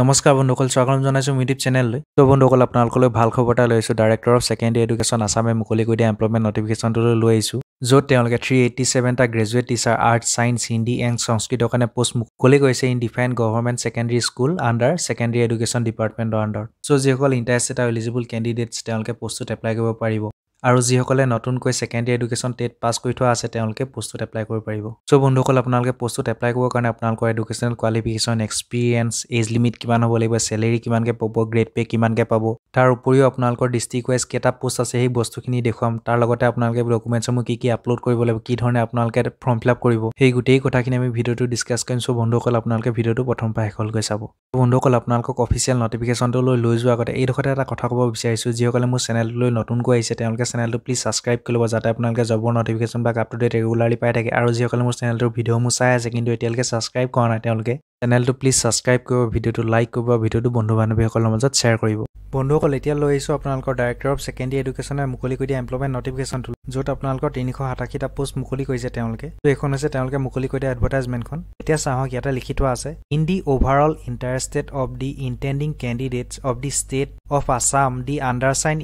নমস্কাৰ বন্ধুসকল স্বাগতম জনাইছোঁ ইউটিউব চেনেললৈ তো বন্ধুসকল আপোনালোকলৈ ভাল খবৰ এটা লৈছোঁ ডাইৰেক্টৰ অফ ছেকেণ্ডেৰী এডুকেশ্যন আছামে মুকলি কৰি দিয়া এমপ্লয়মেণ্ট নটিফিকেশ্যনটোলৈ লৈ আহিছোঁ য'ত তেওঁলোকে থ্ৰী এইটি ছেভেনটা graduate teacher arts science Hindi and সংস্কৃতৰ কাৰণে পোষ্ট মুকলি কৰিছে in define government secondary school under secondary education ডিপাৰ্টমেণ্টৰ আণ্ডাৰ চ' যিসকল ইণ্টাৰেষ্টেড আৰু এলিজিবল কেণ্ডিডেটছ তেওঁলোকে পোষ্টটোত এপ্লাই কৰিব পাৰিব আৰু যিসকলে নতুনকৈ ছেকেণ্ডেৰী এডুকেশ্যন টেট পাছ কৰি থোৱা আছে তেওঁলোকে পোষ্টত এপ্লাই কৰিব পাৰিব চ' বন্ধুসকল আপোনালোকে পষ্টত এপ্লাই কৰিবৰ কাৰণে আপোনালোকৰ educational qualification experience age limit কিমান হ'ব লাগিব চেলেৰী কিমানকৈ পাব গ্ৰেড পে' কিমানকৈ পাব তাৰ উপৰিও আপোনালোকৰ ডিষ্ট্ৰিক ৱাইজ কেইটা পোষ্ট আছে সেই বস্তুখিনি দেখুৱাম তাৰ লগতে আপোনালোকে ডকুমেণ্টছসমূহ কি কি আপলোড কৰিব লাগিব কি ধৰণে আপোনালোকে ফৰ্ম ফিল আপ কৰিব সেই গোটেই কথাখিনি আমি ভিডিঅ'টো ডিছকাছ কৰিম চ' বন্ধুসকল আপোনালোকে ভিডিঅ'টো প্ৰথম পৰা শেষলৈ চাব বন্ধুসকল আপোনালোকক অফিচিয়েল নটিফিকেশ্যনটো লৈ লৈ যোৱাৰ আগতে এইডোখৰতে এটা কথা ক'ব বিচাৰিছোঁ যিসকলে মোৰ চেনেলটোলৈ নতুনকৈ আহিছে তেওঁলোকে আপোনালোকে চেনেলটো প্লিজ ছাবস্ক্ৰাইব কৰিব যাতে আপোনালোকে জবৰ নটিফিকেশ্যনবিলাক আপ টু ডেট ৰেগুলাৰলি পাই থাকে আৰু যিসকলে মোৰ চেনেলটোৰ ভিডিঅ'সমূহ চাই আছে কিন্তু এতিয়ালৈকে ছাবস্ক্ৰাইব কৰা নাই তেওঁলোকে চেনেলটো প্লিজ ছাবস্ক্ৰাইব কৰিব ভিডিঅ'টো লাইক কৰিব ভিডিঅ'টো বন্ধু বান্ধৱীসকলৰ মাজত শ্বেয়াৰ কৰিব বন্ধুসকল এতিয়া লৈ আহিছোঁ আপোনালোকৰ ডাইৰেক্টৰ অফ ছেকেণ্ডেৰী এডুকেশ্যনে মুকলি কৰি দিয়া এমপ্লয়মেণ্ট নটিফিকেশ্যনটো য'ত আপোনালোকৰ তিনিশ সাতাশীটা পোষ্ট মুকলি কৰিছে তেওঁলোকে তো এইখন হৈছে তেওঁলোকে মুকলি কৰি দিয়া এডভাৰটাইজমেণ্টখন এতিয়া চাওক ইয়াতে লিখি থোৱা আছে in the overall interested of the intending candidates of the state of Assam the undersigned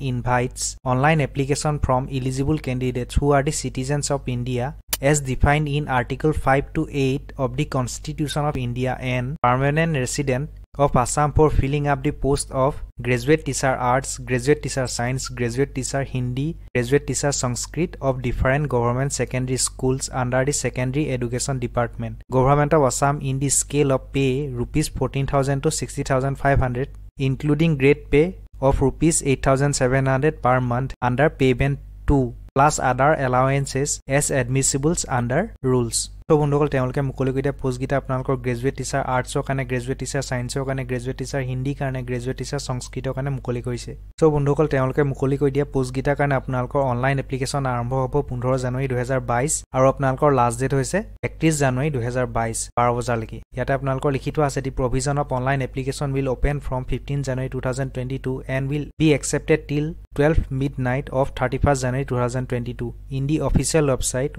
online application from eligible candidates who are the citizens of India as defined in Article 5 to 8 of the Constitution of India and permanent resident of Assam for filling up the post of graduate teacher arts, graduate teacher science, graduate teacher Hindi, graduate teacher Sanskrit of different government secondary schools under the secondary education department. Government of Assam in the scale of pay rupees 14,000 to 60,500 including grade pay of rupees 8700 per month under payment 2 plus other allowances as admissibles under rules. তো বন্ধুসকল তেওঁলোকে মুকলি কৰি দিয়া পোষ্টকেইটা আপোনালোকৰ graduate teacher আৰ্টছৰ কাৰণে graduate teacher ছায়েন্সৰ কাৰণে গ্ৰেজুৱেট টিচাৰ হিন্দীৰ কাৰণে গ্ৰেজুৱেট টিচাৰ সংস্কৃতৰ কাৰণে মুকলি কৰিছে চ' বন্ধুসকল তেওঁলোকে মুকলি কৰি দিয়া পোষ্টকেইটাৰ কাৰণে আপোনালোকৰ অনলাইন এপ্লিকেশ্যন আৰম্ভ হ'ব পোন্ধৰ জানুৱাৰী দুহেজাৰ বাইছ আৰু আপোনালোকৰ লাষ্ট ডেট হৈছে একত্ৰিছ জানুৱাৰী দুহেজাৰ বাইছ বাৰ বজালৈকে ইয়াতে আপোনালোকৰ লিখি থোৱা আছে the provision of online application will open from fifteen January two thousand twenty two and will be accepted till twelve midnight of thirty first January two thousand twenty two in the official website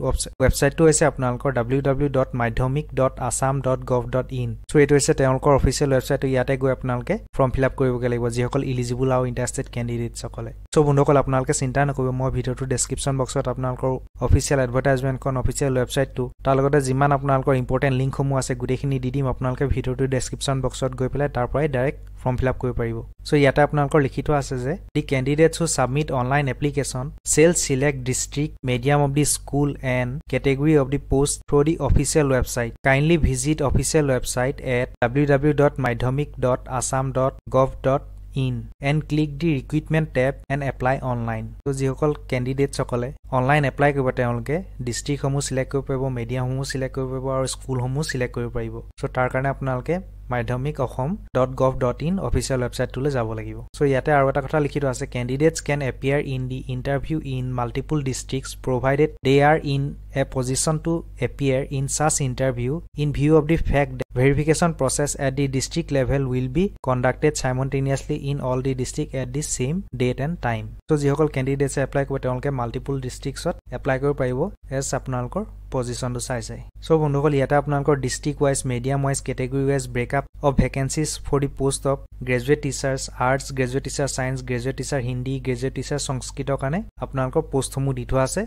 ৱেবছাইটটো হৈছে আপোনালোকৰ W W W dot Madhyamik dot Assam dot gov dot in so' এইটো হৈছে তেওঁলোকৰ official ৱেবছাইটটো ইয়াতে গৈ আপোনালোকে ফৰ্ম ফিল আপ কৰিবগৈ লাগিব যিসকল ইলিজিবল আৰু ইণ্টাৰেষ্টেড কেণ্ডিডেটসকলে চ' বন্ধুসকল আপোনালোকে চিন্তা নকৰিব মই ভিডিঅ'টোৰ ডেছক্ৰিপশ্যন বক্সত আপোনালোকৰ অফিচিয়েল এডভাৰটাইজমেণ্টখন অফিচিয়েল ৱেবছাইটটো তাৰ লগতে যিমান আপোনালোকৰ ইম্পৰ্টেণ্ট লিংকসমূহ আছে গোটেইখিনি দি দিম আপোনালোকে ভিডিঅ'টোৰ ডেছক্ৰিপশ্যন বক্সত গৈ পেলাই তাৰ পৰাই ডাইৰেক্ট ফৰ্ম ফিল আপ কৰিব পাৰিব চ' ইয়াতে আপোনালোকৰ লিখিত আছে যে the candidates who submit online application shall select district medium of the school and category of the post through' the official website kindly visit official website at W W dot Madhyamik dot Assam dot gov dot in and click the recruitment tab and apply online ত' যিসকল কেণ্ডিডেটছসকলে online apply কৰিব তেওঁলোকে ডিষ্ট্ৰিক্টসমূহ select কৰিব পাৰিব মিডিয়ামসমূহ select কৰিব পাৰিব আৰু স্কুলসমূহ চিলেক্ট কৰিব পাৰিব চ' তাৰ কাৰণে আপোনালোকে Madhyamik Assam dot gov dot in official ৱেবছাইটটোলৈ যাব লাগিব চ' ইয়াতে আৰু এটা কথা লিখিত আছে candidates can appear in the interview in multiple districts provided they are in a position to appear in such interview in view of the fact verification process at the district level will be conducted simultaneously in all the district at the same date and time so' যিসকল কেণ্ডিডেটছে apply কৰিব তেওঁলোকে multiple ডিষ্ট্ৰিক্টছত apply কৰিব পাৰিব as আপোনালোকৰ পজিশ্যনটো চাই চাই চ' বন্ধুসকল ইয়াতে আপোনালোকৰ district wise medium wise category wise breakup of vacancies for the post of graduate teachers arts graduate teacher science graduate teacher Hindi graduate teacher সংস্কৃতৰ কাৰণে আপোনালোকৰ পষ্টসমূহ দি থোৱা আছে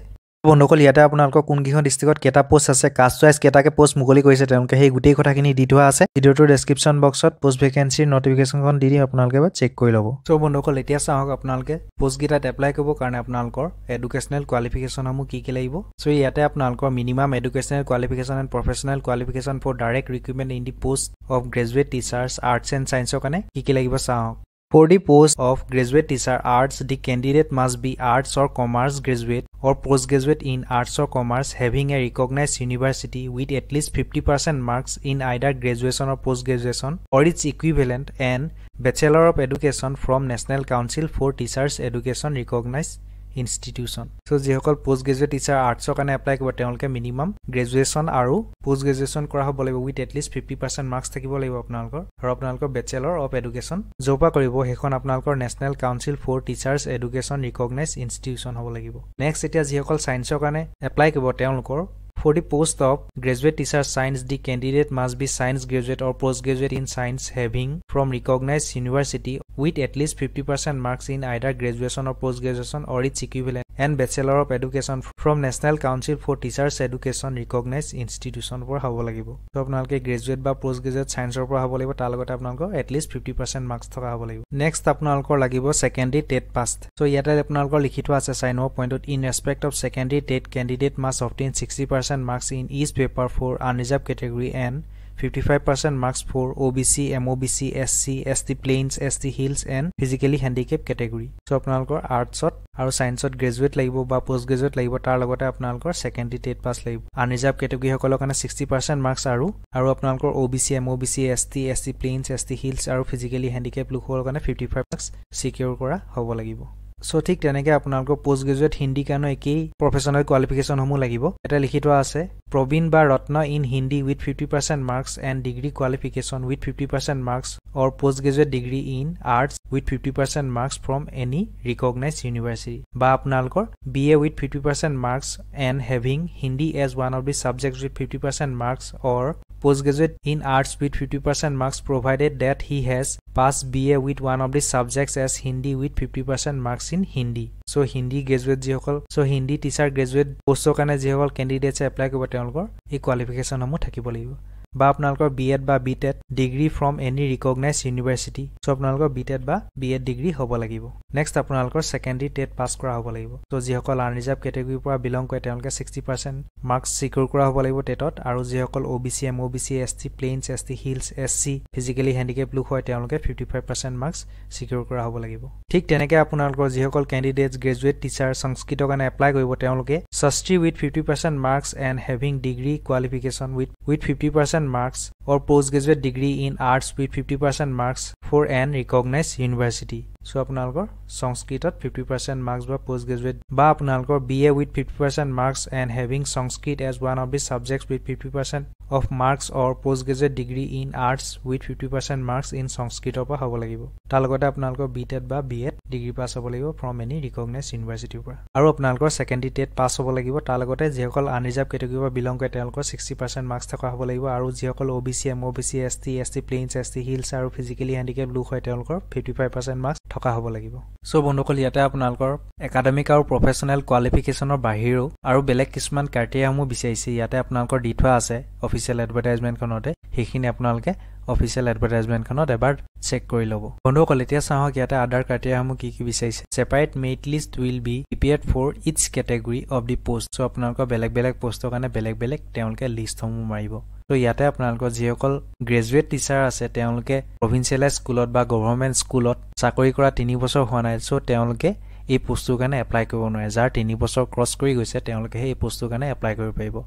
বন্ধুসকল ইয়াতে আপোনালোকৰ কোনকেইখন ডিষ্ট্ৰিক্টত কেইটা পষ্ট আছে কাষ্ট ৱাইজ কেইটাকে পষ্ট মুকলি কৰিছে তেওঁলোকে সেই গোটেই কথাখিনি দি থোৱা আছে ভিডিঅ'টোৰ ডেছক্ৰিপশ্যন বক্সত পষ্ট ভেকেঞ্চিৰ নটিফিকেশ্যনখন দি দি আপোনালোকে চেক কৰি ল'ব চ' বন্ধুসকল এতিয়া চাওক আপোনালোকে পষ্টকেইটাত এপ্লাই কৰিবৰ কাৰণে আপোনালোকৰ এডুকেশ্যনেল কোৱালিফিকেশ্যনসমূহ কি কি লাগিব চ' ইয়াতে আপোনালোকৰ minimum educational qualification and professional qualification for direct recruitment in the post of graduate teachers arts and ছাইন্সৰ কাৰণে কি কি লাগিব চাওক For the post of graduate teacher arts, the candidate must be arts or commerce graduate or postgraduate in arts or commerce having a recognized university with at least 50% marks in either graduation or post-graduation or its equivalent and Bachelor of Education from National Council for Teachers Education recognized institution so' যিসকল post graduate teacher আৰ্টছৰ কাৰণে apply কৰিব তেওঁলোকে minimum graduation আৰু post graduation কৰা হ'ব লাগিব with at least fifty percent marks থাকিব লাগিব আপোনালোকৰ আৰু আপোনালোকৰ বেচেলৰ অফ এডুকেশ্যন য'ৰ পৰা কৰিব সেইখন আপোনালোকৰ national council for teachers education recognize institution হ'ব লাগিব নেক্সট এতিয়া যিসকল ছায়েন্সৰ কাৰণে এপ্লাই কৰিব তেওঁলোকৰ For the post of graduate teacher science, the candidate must be science graduate or postgraduate in science having from recognized university with at least 50% marks in either graduation or postgraduation or its equivalent and bachelor of education from National Council for Teachers Education recognized institution for হ'ব লাগিব তো আপোনালোকে graduate বা post graduate চায়েন্সৰ পৰা হ'ব লাগিব তাৰ লগতে আপোনালোকৰ এটলিষ্ট ফিফটি পাৰ্চেণ্ট মাৰ্কছ থকা হ'ব লাগিব নেক্সট আপোনালোকৰ লাগিব ছেকেণ্ডেৰী টেট পাষ্ট চ' ইয়াতে আপোনালোকৰ লিখি থোৱা আছে চাই নম্বৰ পইণ্টত in respect of secondary TET candidate must obtain sixty percent percent marks in each paper for unreserved category and 55% marks for OBC, MOBC, SC, ST Plains, ST Hills and Physically Handicapped category. So, আপোনালোকৰ আৰ্টছত আৰু সায়েন্সত graduate লাগিব বা post graduate লাগিব তাৰ লগতে আপোনালোকৰ secondary TET pass লাগিব unreserved কেটেগৰীসকলৰ কাৰণে ছিক্সটি পাৰ্চেণ্ট মাৰ্কছ আৰু আৰু আপোনালোকৰ O' B C M O' B C S T S T plains S T hills আৰু ফিজিকেলি হেণ্ডিকেপ লোকসকলৰ কাৰণে ফিফটি ফাইভ মাৰ্কছ ছিকিউৰ কৰা হ'ব লাগিব চ' ঠিক তেনেকৈ আপোনালোকৰ পষ্ট গ্ৰেজুৱেট হিন্দী কাৰণেও একেই প্ৰফেশ্যনেল কোৱালিফিকেশ্যনসমূহ লাগিব এটা লিখি থোৱা আছে প্ৰবীণ বা Ratna in Hindi with fifty percent marks and degree qualification with fifty percent marks or post graduate degree in arts with fifty percent marks from any recognize university বা আপোনালোকৰ B A with fifty percent marks and having Hindi as one of the subjects with fifty percent marks or post graduate in arts with 50% marks provided that he has passed BA with one of the subjects as Hindi with 50% marks in Hindi. So Hindi graduate jihokal, so Hindi teacher graduate post so kane jihokal candidates apply kubha tenolkor e qualification homo thakki bolivu. বা আপোনালোকৰ B Ed বা B TET degree from any recognize university so' আপোনালোকৰ B TET বা B Ed degree হ'ব লাগিব next আপোনালোকৰ secondary TET pass কৰা হ'ব লাগিব চ' যিসকল আনৰিজাৰ্ভ কেটেগৰীৰ পৰা বিলং কৰে তেওঁলোকে ছিক্সটি পাৰ্চেণ্ট মাৰ্কছ চিকিউৰ কৰা হ'ব লাগিব টেটত আৰু যিসকল O' B C M O' B C S T plains S T hills S C physically handicap লোক হয় তেওঁলোকে fifty five percent marks secure কৰা হ'ব লাগিব ঠিক তেনেকৈ আপোনালোকৰ যিসকল কেণ্ডিডেটছ গ্ৰেজুৱেট টিচাৰ সংস্কৃতৰ কাৰণে এপ্লাই কৰিব তেওঁলোকে Shastri with fifty percent marks and having degree qualification with with fifty percent marks or postgraduate degree in arts with 50% marks for an recognized university. So আপোনালোকৰ সংস্কৃতত ফিফটি পাৰ্চেণ্ট মাৰ্কছ বা post graduate বা আপোনালোকৰ B A with fifty percent marks and having Sanskrit as one of the subjects with fifty percent of marks or post graduate degree in arts with fifty percent marks in সংস্কৃতৰ পৰা হ'ব লাগিব তাৰ লগতে আপোনালোকৰ B TET বা B Ed degree pass হ'ব লাগিব ফ্ৰম এনি ৰিকগনাইজ ইউনিভাৰ্চিটিৰ পৰা আৰু আপোনালোকৰ ছেকেণ্ডেৰী টেট পাছ হ'ব লাগিব তাৰ লগতে যিসকল আনৰিজাৰ্ভ কেটেগৰী পৰা বিলং কৰে তেওঁলোকৰ ছিক্সটি পাৰ্চেণ্ট মাৰ্কছ থকা হ'ব লাগিব আৰু যিসকল O' B C M O' B C S T S T plains S T hills আৰু ফিজিকেলি হেণ্ডিকেপ লোক হয় তেওঁলোকৰ ফিফটি ফাইভ পাৰ্চেণ্ট মাৰ্কছ থকা হ'ব লাগিব চ' বন্ধুসকল ইয়াতে আপোনালোকৰ একাডেমিক আৰু প্ৰফেশ্যনেল কোৱালিফিকেশ্যনৰ বাহিৰেও আৰু বেলেগ কিছুমান ক্ৰাইটেৰিয়াসমূহ বিচাৰিছে ইয়াতে আপোনালোকৰ দি থোৱা আছে অফিচিয়েল এডভাৰটাইজমেণ্টখনতে সেইখিনি আপোনালোকে অফিচিয়েল এডভাৰটাইজমেণ্টখনত এবাৰ চেক কৰি ল'ব বন্ধুসকল এতিয়া চাওক ইয়াতে আদাৰ ক্ৰাইটেৰিয়াসমূহ কি কি বিচাৰিছে separate merit list will be prepared for its category of the post so' আপোনালোকৰ বেলেগ বেলেগ পষ্টৰ কাৰণে বেলেগ বেলেগ তেওঁলোকে লিষ্টসমূহ মাৰিব তো ইয়াতে আপোনালোকৰ যিসকল গ্ৰেজুৱেট টিচাৰ আছে তেওঁলোকে প্ৰভিঞ্চিয়েলাইজ স্কুলত বা গভৰ্ণমেণ্ট স্কুলত চাকৰি কৰা তিনি বছৰ হোৱা নাই চ' তেওঁলোকে এই পোষ্টটোৰ কাৰণে এপ্লাই কৰিব নোৱাৰে যাৰ তিনি বছৰ ক্ৰছ কৰি গৈছে তেওঁলোকেহে এই পোষ্টটোৰ কাৰণে এপ্লাই কৰিব পাৰিব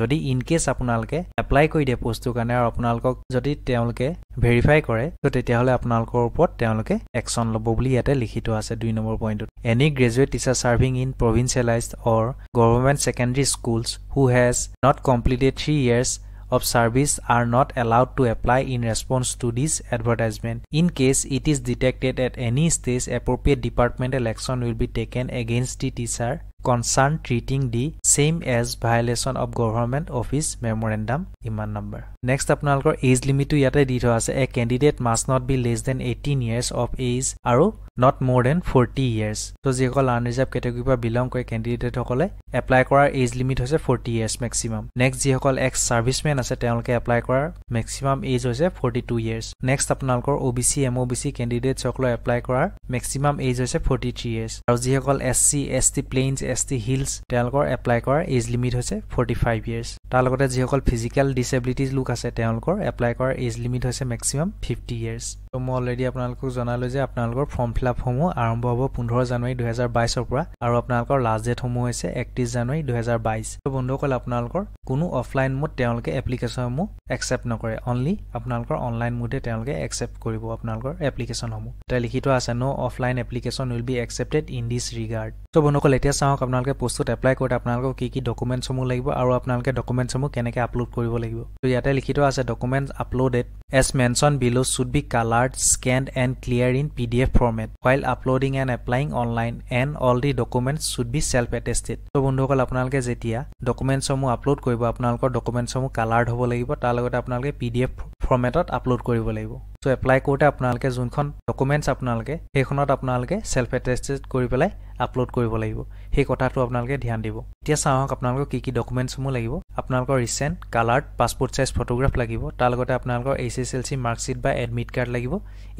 যদি ইন কেচ আপোনালোকে এপ্লাই কৰি দিয়ে পোষ্টটোৰ কাৰণে আৰু আপোনালোকক যদি তেওঁলোকে ভেৰিফাই কৰে ত' তেতিয়াহ'লে আপোনালোকৰ ওপৰত তেওঁলোকে একশ্যন ল'ব বুলি ইয়াতে লিখিত আছে দুই নম্বৰ পইণ্টত any graduate teacher serving in provincialized or government secondary schools who has not completed three years of service are not allowed to apply in response to this advertisement. In case it is detected at any stage, appropriate departmental action will be taken against the teacher concerned treating the same as violation of government office memorandum iman number. Next, age limit to yate A candidate must not be less than 18 years of age. Aru not more than forty years ত' যিসকল unreserved কেটেগৰীৰ পৰা belong কৰে কেণ্ডিডেটসকলে apply কৰাৰ age limit হৈছে forty years maximum next যিসকল ex servicemen আছে তেওঁলোকে এপ্লাই কৰাৰ মেক্সিমাম এজ হৈছে ফৰ্টি টু ইয়েৰ্ছ নেক্সট আপোনালোকৰ O' B C M O' B C কেণ্ডিডেটসকলৰ এপ্লাই কৰাৰ মেক্সিমাম এজ হৈছে ফৰ্টি থ্ৰী ইয়েৰ্ছ আৰু যিসকল S C S T plains S T hills তেওঁলোকৰ এপ্লাই কৰাৰ এজ লিমিট হৈছে ফৰ্টি ফাইভ ইয়েৰ্ছ তাৰ লগতে যিসকল ফিজিকেল ডিচেবিলিটিজ লোক আছে তেওঁলোকৰ এপ্লাই কৰাৰ এজ লিমিট হৈছে মেক্সিমাম ফিফটি ইয়েৰ্ছ ত' মই অলৰেডি আপোনালোকক জনালোঁ যে আপোনালোকৰ ফৰ্ম ফিল ক্লাবসমূহ আৰম্ভ হ'ব পোন্ধৰ জানুৱাৰী দুহেজাৰ বাইছৰ পৰা আৰু আপোনালোকৰ লাষ্ট ডেটসমূহ হৈছে একত্ৰিছ জানুৱাৰী দুহেজাৰ বাইছ বন্ধুসকল আপোনালোকৰ কোনো অফলাইন মোড তেওঁলোকে এপ্লিকেশ্যনসমূহ একচেপ্ট নকৰে অনলি আপোনালোকৰ অনলাইন মোডে তেওঁলোকে একচেপ্ট কৰিব আপোনালোকৰ এপ্লিকেশ্যনসমূহ তাতে লিখিত আছে no' offline application will be accepted in this regard so' বন্ধুকল এতিয়া চাওক আপোনালোকে পোষ্টত এপ্লাই কৰোঁতে আপোনালোকৰ কি কি ডকুমেণ্টছসমূহ লাগিব আৰু আপোনালোকে ডকুমেণ্টছসমূহ কেনেকে আপলোড কৰিব লাগিব ত' ইয়াতে লিখিত আছে documents uploaded as mention below should be coloured scanned and clear in P D F format while uploading and applying online and all the documents should be self attested to বন্ধুসকল আপোনালকে যেতিয়া documents সমূহ upload কৰিব আপোনালকৰ documents সমূহ coloured হ'ব লাগিব তাৰ লগত আপোনালকে PDF ফৰ্মেটত upload কৰিব লাগিব সো এপ্লাই কৰোঁতে আপোনালোকে যোনখন ডকুমেণ্টছ আপোনালোকে সেইখনত আপোনালোকে চেল্ফ এটেষ্টেড কৰি পেলাই আপলোড কৰিব লাগিব সেই কথাটো আপোনালোকে ধ্যান দিব এতিয়া চাওঁ আপোনালোকৰ কি কি ডকুমেণ্টছসমূহ লাগিব আপোনালোকৰ recent coloured passport size photograph লাগিব তাৰ লগতে আপোনালোকৰ H S L C marksheet বা এডমিট কাৰ্ড লাগিব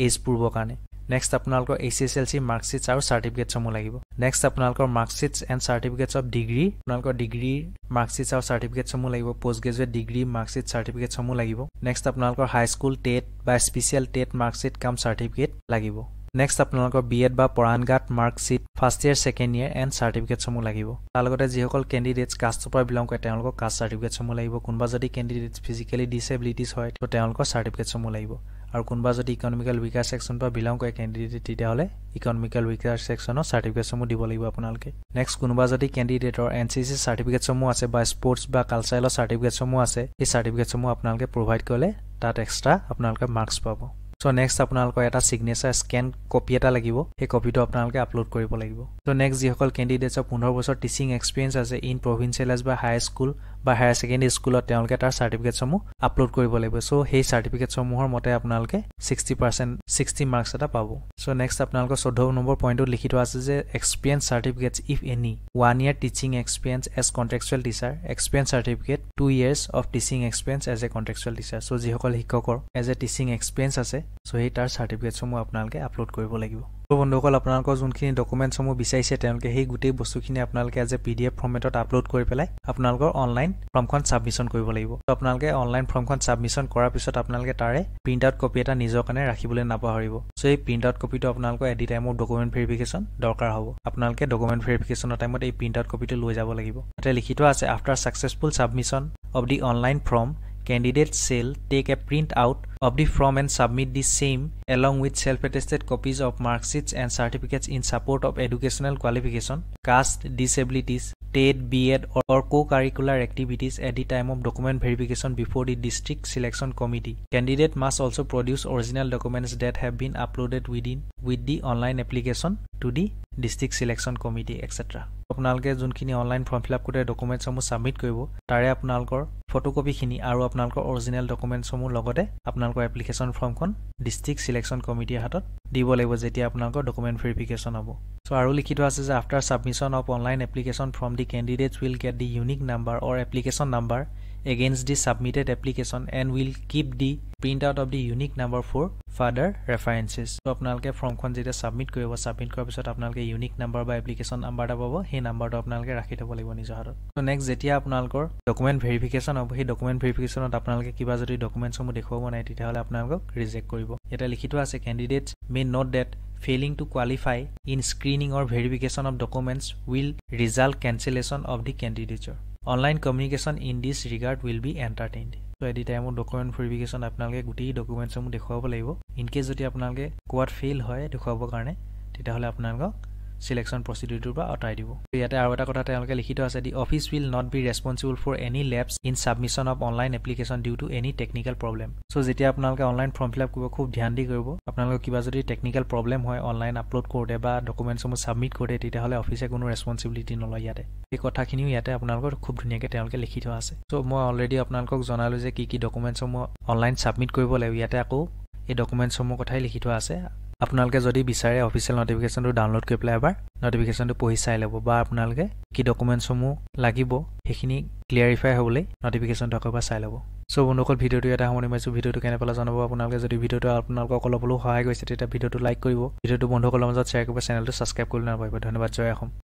এইজ প্ৰুভৰ কাৰণে নেক্সট আপোনালোকৰ H S L C marksheets আৰু চাৰ্টিফিকেটসমূহ লাগিব নেক্সট আপোনালোকৰ marksheets and certificates of degree আপোনালোকৰ ডিগ্ৰী মাৰ্কশ্বিটছ আৰু চাৰ্টিফিকেটসমূহ লাগিব পষ্ট গ্ৰেজুৱেট ডিগ্ৰী মাৰ্কশ্বিট চাৰ্টিফিকেটসমূহ লাগিব নেক্সট আপোনালোকৰ হাইস্কুল টেট বা special TET marksheet cum certificate লাগিব নেক্সট আপোনালোকৰ বি এড বা পৰাণগাট marksheet first year second year and চাৰ্টিফিকেটসমূহ লাগিব তাৰ লগতে যিসকল কেণ্ডিডেটছ কাষ্টৰ পৰা বিলং কৰে তেওঁলোকৰ কাষ্ট চাৰ্টিফিকেটসমূহ লাগিব কোনোবা যদি কেণ্ডিডেটছ ফিজিকেলি ডিচএবিলিটিছ হয় তো তেওঁলোকৰ চাৰ্টিফিকেটসমূহ লাগিব আৰু কোনোবা যদি ইকনমিকেল উইকাৰ ছেকশ্যন পৰা বিলং কৰে কেণ্ডিডেট তেতিয়াহ'লে ইকনমিকেল উইকাৰ ছেকশ্যনৰ চাৰ্টিফিকেটসমূহ দিব লাগিব আপোনালোকে নেক্সট কোনোবা যদি কেণ্ডিডেটৰ এন চি চি চাৰ্টিফিকেটসমূহ আছে বা স্পৰ্টছ বা কালচাৰেলৰ চাৰ্টিফিকেটসমূহ আছে সেই চাৰ্টিফিকেটসমূহ আপোনালোকে প্ৰভাইড কৰিলে তাত এক্সট্ৰা আপোনালোকে মাৰ্কছ পাব সো নেক্সট আপোনালোকৰ এটা ছিগনেচাৰ স্কেন কপি এটা লাগিব সেই কপিটো আপোনালোকে আপলোড কৰিব লাগিব সো নেক্সট যিসকল কেণ্ডিডেটছৰ পোন্ধৰ বছৰ টিচিং এক্সপিৰিয়েঞ্চ আছে ইন প্ৰভিঞ্চিয়েলাইজ বা হাই স্কুল বা হায়াৰ ছেকেণ্ডেৰী স্কুলত তেওঁলোকে তাৰ চাৰ্টিফিকেটসমূহ আপলোড কৰিব লাগিব চ' সেই চাৰ্টিফিকেটসমূহৰ মতে আপোনালোকে ছিক্সটি পাৰ্চেণ্ট ছিক্সটি মাৰ্কছ এটা পাব চ' নেক্সট আপোনালোকৰ চৈধ্য নম্বৰ পইণ্টটো লিখি থোৱা আছে যে experience certificates if any one year teaching experience as contractual teacher experience certificate two years of teaching experience as a contractual teacher so' যিসকল শিক্ষকৰ এজ এ টিচিং এক্সপিৰিয়েঞ্চ আছে চ' সেই তাৰ চাৰ্টিফিকেটসমূহ আপোনালোকে আপলোড কৰিব লাগিব ত' বন্ধুসকল আপোনালোকৰ যোনখিনি ডকুমেণ্টছসমূহ বিচাৰিছে তেওঁলোকে সেই গোটেই বস্তুখিনি আপোনালোকে as a P D F ফৰ্মেটত আপলোড কৰি পেলাই আপোনালোকৰ অনলাইন ফৰ্মখন ছাবমিছন কৰিব লাগিব ত' আপোনালোকে অনলাইন ফৰ্মখন ছাবমিছন কৰাৰ পিছত আপোনালোকে তাৰে প্ৰিণ্ট আউট কপি এটা নিজৰ কাৰণে ৰাখিবলৈ নাপাহৰিব চ' এই প্ৰিণ্ট আউট কপিটো আপোনালোকৰ এডি টাইমত ডকুমেণ্ট ভেৰিফিকেশ্যন দৰকাৰ হ'ব আপোনালোকে ডকুমেণ্ট ভেৰিফিকেশ্যনৰ টাইমত এই প্ৰিণ্ট আউট কপিটো লৈ যাব লাগিব তাতে লিখিত আছে after successful submission of the online form candidates shall take a printout of the form and submit the same along with self-attested copies of mark sheets and certificates in support of educational qualification, caste, disabilities, TED, BEd or co-curricular activities at the time of document verification before the district selection committee. Candidate must also produce original documents that have been uploaded within with the online application to the district selection committee, etc. আপোনালোকে যোনখিনি online form fill up কৰোঁতে ডকুমেণ্টছসমূহ submit কৰিব তাৰে আপোনালোকৰ ফটোকপিখিনি আৰু আপোনালোকৰ original ডকুমেণ্টছসমূহ লগতে আপোনালোকৰ এপ্লিকেশ্যন ফৰ্মখন ডিষ্ট্ৰিক্ট চিলেকশ্যন কমিটিৰ হাতত দিব লাগিব যেতিয়া আপোনালোকৰ ডকুমেণ্ট ভেৰিফিকেশ্যন হ'ব চ' আৰু লিখিত আছে যে after submission of online application form the candidates will get the unique number or application number against the submitted application and will keep the printout of the unique number for further references. So, apnalke from khon jeta submit koye ba submit koye bisot apnalke unique number ba application number da babo he number da apnalke rakhi thabo lagbo nijor. So, next jetia apnalkor document verification of he document verification of apnalke kiba jodi documents mo dekhabo ba nai tithale apnalko reject koribo. Eta likhi thwa ase candidates may note that failing to qualify in screening or verification of documents will result cancellation of the candidature. Online communication in this regard will be entertained ত' এডি টাইমত document verification আপোনালোকে গোটেই ডকুমেণ্টছসমূহ দেখুৱাব লাগিব in case যদি আপোনালোকে কোৱাত ফেইল হয় দেখুৱাবৰ কাৰণে তেতিয়াহ'লে আপোনালোকক ছিলেকশ্যন প্ৰচিডিউৰটোৰ পৰা আঁতৰাই দিব ইয়াতে আৰু এটা কথা তেওঁলোকে লিখিত আছে the office will not be responsible for any lapse in submission of online application due to any technical problem so' যেতিয়া আপোনালোকে অনলাইন ফৰ্ম ফিল আপ কৰিব খুব ধ্যান দি কৰিব আপোনালোকে কিবা যদি টেকনিকেল প্ৰব্লেম হয় অনলাইন আপলোড কৰোঁতে বা ডকুমেণ্টছসমূহ ছাবমিট কৰোঁতে তেতিয়াহ'লে অফিচে কোনো ৰেছপনচিবিলিটি নলয় ইয়াতে সেই কথাখিনিও ইয়াতে আপোনালোকৰ খুব ধুনীয়াকৈ তেওঁলোকে লিখি থোৱা আছে চ' মই অলৰেডি আপোনালোকক জনালোঁ যে কি কি ডকুমেণ্টছসমূহ অনলাইন ছাবমিট কৰিব লাগিব ইয়াতে আকৌ এই ডকুমেণ্টছসমূহ কথাই লিখি থোৱা আছে আপোনালোকে যদি বিচাৰে অফিচিয়েল নটিফিকেশ্যনটো ডাউনলোড কৰি পেলাই এবাৰ নটিফিকেশ্যনটো পঢ়ি চাই ল'ব বা আপোনালোকে কি ডকুমেণ্টছসমূহ লাগিব সেইখিনি ক্লিয়াৰিফাই হ'বলৈ নটিফিকেশ্যন থকাৰ পৰা চাই ল'ব চ' বন্ধুসকল ভিডিঅ'টো এটা সামৰণি মাৰিছোঁ ভিডিঅ'টো কেনে পালে জনাব আপোনালোকে যদি ভিডিঅ'টো আপোনালোকৰ অলপ হ'লেও সহায় কৰিছে তেতিয়া ভিডিঅ'টো লাইক কৰিব ভিডিঅ'টো বন্ধুসকলৰ মাজত শ্বেয়াৰ কৰিব চেনেলটো ছাবস্ক্ৰাইব কৰিব নাপাব ধন্যবাদ জয় অসম